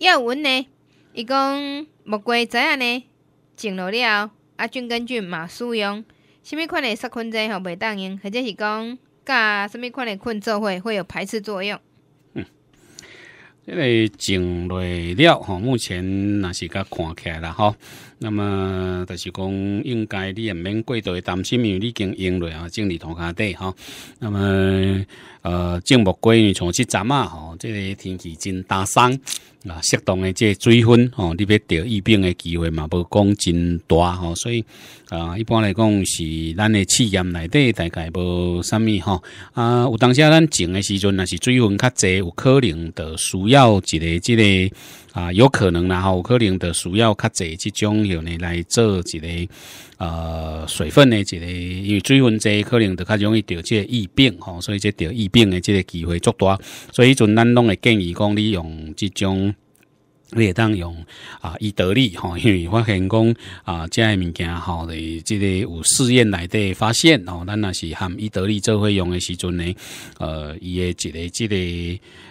要文呢？伊讲木瓜怎样呢？种落了，啊俊跟俊嘛使用，什物款的杀菌剂吼袂当用？或者是讲，甲什物款的菌做伙会有排斥作用？嗯，这个种落了吼，目前若是甲看起来啦吼。那么就是讲，应该你也免过度担心，因为你已经用了啊，整理涂骹底哈。那么呃，正不归，从这阵啊，吼，这个天气真大湿，啊，适当的这水分，吼，你要得疫病的机会嘛，不讲真大吼，所以啊，一般来讲是咱的企业内底大概无什么吼。啊，有当下咱种的时阵若是水分较侪，有可能的需要一个这个。啊，有可能啦，吼，可能的需要较济，即种有呢来做一个呃水分的，一个因为水分侪可能的较容易得这疫病吼，所以这得疫病的这个机会足大，所以阵咱拢会建议讲你用即种。你也当用啊伊得利吼，因为发现讲啊，遮的物件吼的，即个有试验来的发现吼，咱若是含伊得利做伙用的时阵呢，呃，伊的一个这个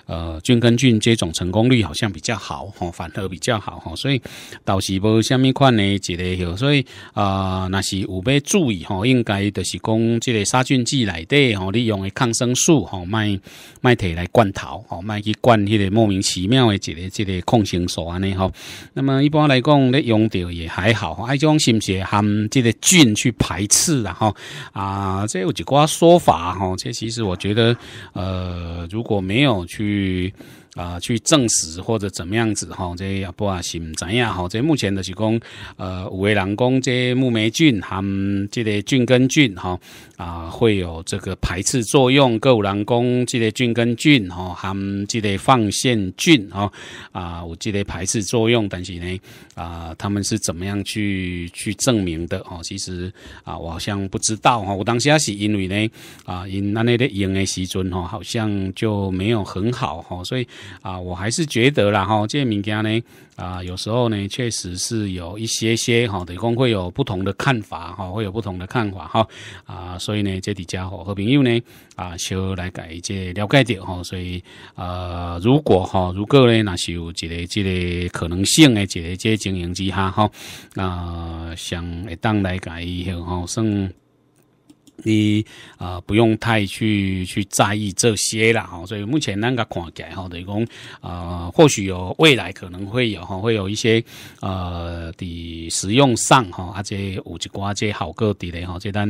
呃，菌根菌接种成功率好像比较好吼，反而比较好吼，所以倒是无虾米款的一个，吼，所以啊，若是有要注意吼，应该都是讲即个杀菌剂来底吼，你用的抗生素吼，卖卖摕来灌头吼，卖去灌迄个莫名其妙的一个这个抗心。说安尼吼，那么一般来讲，你用掉也还好，还种是不是含即个菌去排斥然后啊，这有一个说法吼，这其实我觉得，呃，如果没有去。啊，去证实或者怎么样子哈？这也不啊是怎样哈？这目前的是讲呃五味兰菌、这木霉菌含这类菌根菌哈啊，会有这个排斥作用。各五人兰这类菌根菌哈含这类放线菌啊啊，我这类排斥作用，但是呢啊，他们是怎么样去去证明的？哦，其实啊，我好像不知道哈。我当时是因为呢啊，因那那的用的时阵哈，好像就没有很好哈，所以。啊，我还是觉得啦吼，这些物件呢，啊，有时候呢，确实是有一些些吼，一共会有不同的看法哈，会有不同的看法哈，啊，所以呢，这底家和朋友呢，啊，少来改这了解点吼，所以呃，如果哈，如果呢，那是有一个这个可能性的，一个这经营之下哈，啊，想会当来改以后吼算。你啊，不用太去去在意这些啦，哈。所以目前那个看起，来哈等于讲，啊，或许有未来可能会有，哈，会有一些呃的实用上，哈，啊，这有一寡这好个的嘞，哈，这咱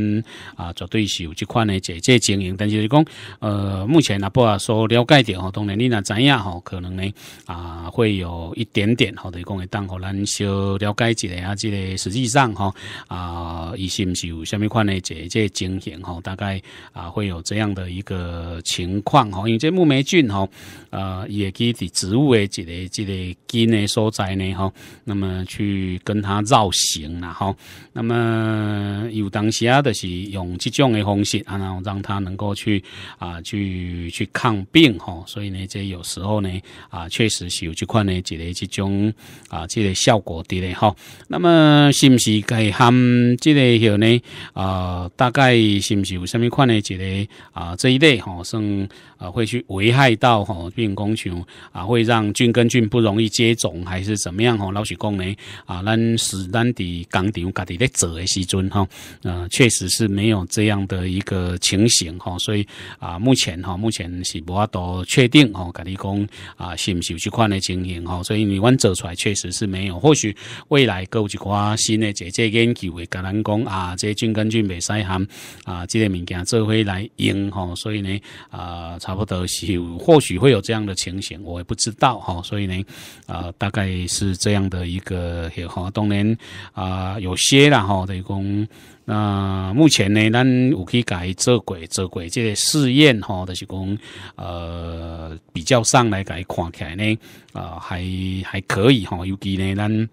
啊绝对是有这款的姐姐经营。但是讲，呃，目前啊不啊所了解点，哈，当然你那怎样，哈，可能呢啊会有一点点，哈，等于讲，当可能小了解一个啊，这个实际上，哈啊，伊是不是有什么款的姐姐经。哈，大概啊会有这样的一个情况哈，因为这木霉菌哈，呃，也给啲植物诶，这个这个根诶所在呢哈，那么去跟它绕行啦哈，那么有当时啊，就是用这种诶方式啊，然后让它能够去啊去去抗病哈，所以呢，这有时候呢啊，确实是有这款呢，这个即种啊，即个效果的咧哈，那么是不是该含即个药呢？啊，大概。是毋是？有虾物款诶，一个啊，这一类吼，算啊会去危害到吼病工球啊，会让菌跟菌不容易接种还是怎么样？吼，老实讲呢啊，咱是咱伫工厂家己咧做诶时阵哈，呃，确实是没有这样的一个情形哈，所以啊，目前哈，目前是无法多确定吼，家你讲啊，是毋是有这款的情形？哈，所以你阮做出来确实是没有，或许未来有一寡新诶姐姐研究会甲咱讲啊，即菌跟菌未使含。啊，这些物件做回来赢吼，所以呢，啊，差不多是或许会有这样的情形，我也不知道哈，所以呢，啊，大概是这样的一个活当然啊，有些啦吼，等于讲，那目前呢，咱有去改折轨折轨这试验吼，就是讲呃比较上来改看起来呢，啊，还还可以哈，尤其呢咱。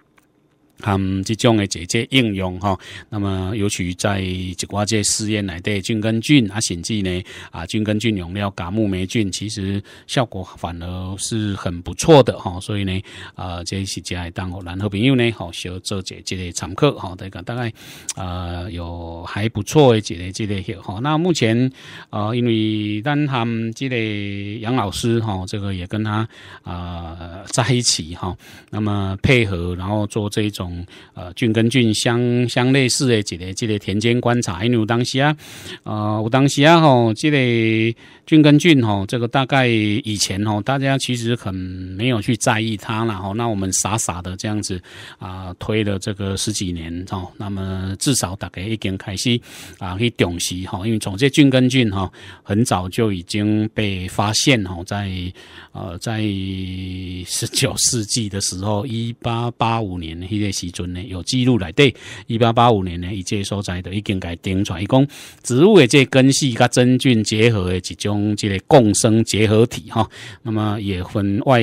他们这种的这些应用哈，那么尤其在一寡这试验内底，菌根菌啊，甚至呢啊，菌根菌用料假木霉菌，其实效果反而是很不错的哈。所以呢，啊，这一些家当好，然后朋友呢，好，小做姐这类常客，哈。大个大概啊，有还不错的这类这类些。那目前啊，因为咱他们这类杨老师哈，这个也跟他啊在一起哈，那么配合，然后做这一种。从呃菌根菌相相类似的这类这类田间观察，因为当时啊，呃，我当时啊吼，这类菌根菌吼，这个大概以前吼，大家其实很没有去在意它然后那我们傻傻的这样子啊，推了这个十几年吼，那么至少大概已经开始啊去重视哈，因为从这菌根菌哈，很早就已经被发现哈，在呃在十九世纪的时候，一八八五年一个。时阵呢有记录来对，一八八五年呢，伊这所在都已经该定出来，伊讲植物的这根系甲真菌结合的一种这个共生结合体哈，那么也分外。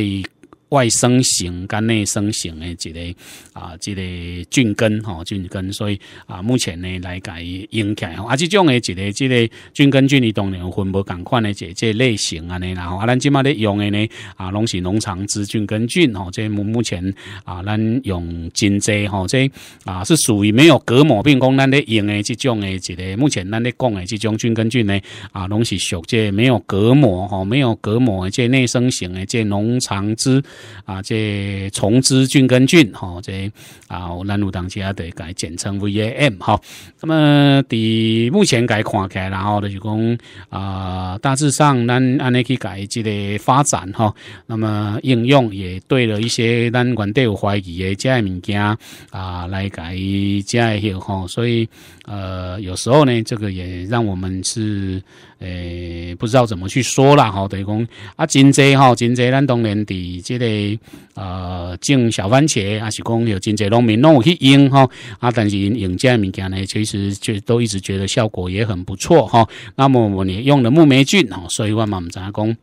外生型跟内生型的一个啊，一个菌根吼菌根，所以啊，目前呢来改用起来，啊，这种的一个，一个菌根菌，你当然分不赶款的这这类型啊呢，然后啊，咱今嘛咧用的呢啊，拢是农场之菌根菌吼，这目前啊，咱用真济吼，这啊是属于没有隔膜病工，咱的用的这种的这个，目前咱咧讲的这种菌根菌呢啊，拢是属这没有隔膜吼，没有隔膜的这内生型的这农场之。啊，这从支菌根菌，哈，这啊，我南路当家的改简称 VAM，哈。那么，的目前改看来，然后呢就讲啊，大致上咱按尼去改即个发展，哈。那么应用也对了一些咱原地有怀疑的这类物件啊，来改这一些，哈。所以呃，有时候呢，这个也让我们是诶不知道怎么去说啦，哈，等于讲啊，真济哈，真济咱当年的这。对，呃，种小番茄，还是讲有真济农民有去用哈，啊，但是用这物件呢，其实就都一直觉得效果也很不错哈。那么我也用了木霉菌哈，所以话我们知讲。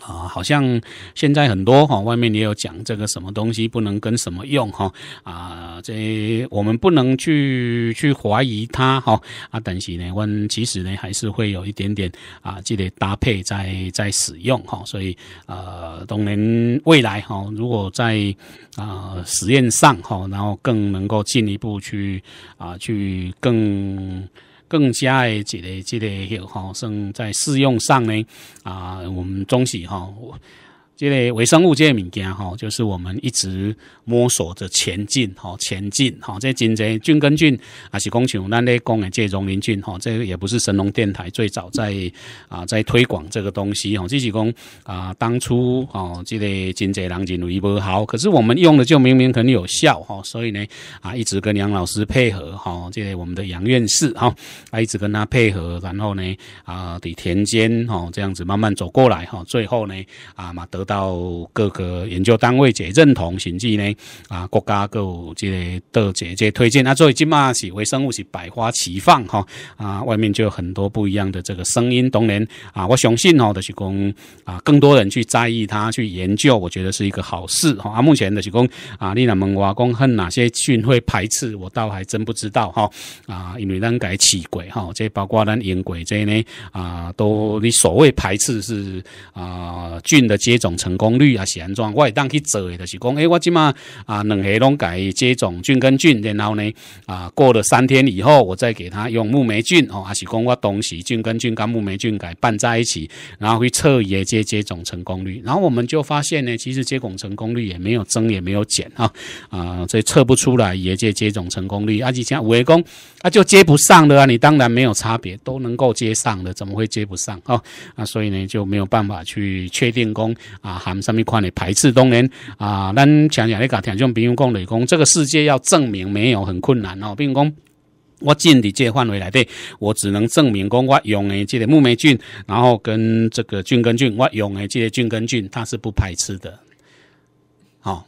啊，好像现在很多哈，外面也有讲这个什么东西不能跟什么用哈，啊，这我们不能去去怀疑它哈，啊，但是呢，我们其实呢还是会有一点点啊，记得搭配在在使用哈，所以呃，当然未来哈，如果在啊实验上哈，然后更能够进一步去啊去更。更加的一个、一个，吼，算在适用上呢，啊，我们重视，吼。即类微生物即些物件吼，就是我们一直摸索着前进吼，前进吼。即真侪菌跟菌，啊，是讲像咱咧讲的即荣林菌吼，这个也不是神龙电台最早在啊在推广这个东西吼，就是讲啊当初哦，即个真侪郎景如一波好，可是我们用的就明明肯定有效吼，所以呢啊一直跟杨老师配合这即我们的杨院士哈，啊一直跟他配合，然后呢啊在田间吼这样子慢慢走过来吼，最后呢啊嘛得。到各个研究单位去认同，甚至呢啊，国家各这个的直接推荐。那所以今嘛是微生物是百花齐放哈啊，外面就有很多不一样的这个声音。当然啊，我相信吼就是讲啊，更多人去在意它，去研究，我觉得是一个好事哈。啊，目前的是讲啊，你那们话讲恨哪些菌会排斥，我倒还真不知道哈啊，因为咱改气鬼哈，即包括咱烟鬼即呢啊，都你所谓排斥是啊菌的接种。成功率啊，安装我当去做的就是讲，哎，我即马啊，两个拢改接种菌跟菌，然后呢，啊，过了三天以后，我再给他用木霉菌哦，啊，是讲我东西菌跟菌跟木霉菌改拌在一起，然后去测叶结接种成功率，然后我们就发现呢，其实接种成功率也没有增也没有减啊，啊，所以测不出来也接接种成功率，而且像微工啊就接不上的啊，你当然没有差别，都能够接上的，怎么会接不上啊？啊，所以呢就没有办法去确定工。啊，含什么款的排斥？当然啊，咱像亚力加听众朋友讲雷讲，这个世界要证明没有很困难哦。比如讲，我进的这范围来的，我只能证明讲，我用的这个木霉菌，然后跟这个菌根菌，我用的这些菌根菌，它是不排斥的。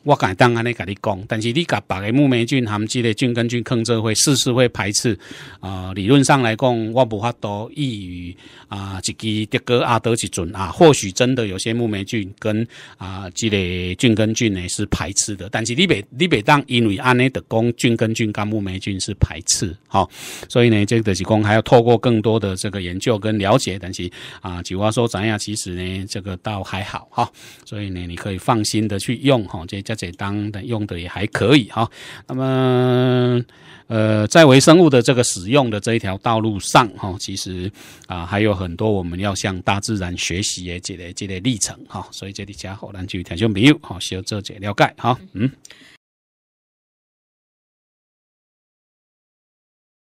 我敢当安尼甲你讲，但是你甲别个木霉菌含之类菌根菌，抗能会事事会排斥。啊，理论上来讲，我无法多意于啊，一支的哥阿德一准啊。或许真的有些木霉菌跟啊之类菌根菌呢是排斥的，但是你别你别当因为安尼的讲菌根菌跟木霉菌是排斥，哈，所以呢，这个是讲还要透过更多的这个研究跟了解。但是啊，就话说咱呀，其实呢，这个倒还好哈，所以呢，你可以放心的去用哈。这加简当的用的也还可以哈。那么，呃，在微生物的这个使用的这一条道路上哈，其实啊还有很多我们要向大自然学习的这类这类历程哈。所以这里加伙，咱就一条就没有哈，需要这解了解哈，嗯。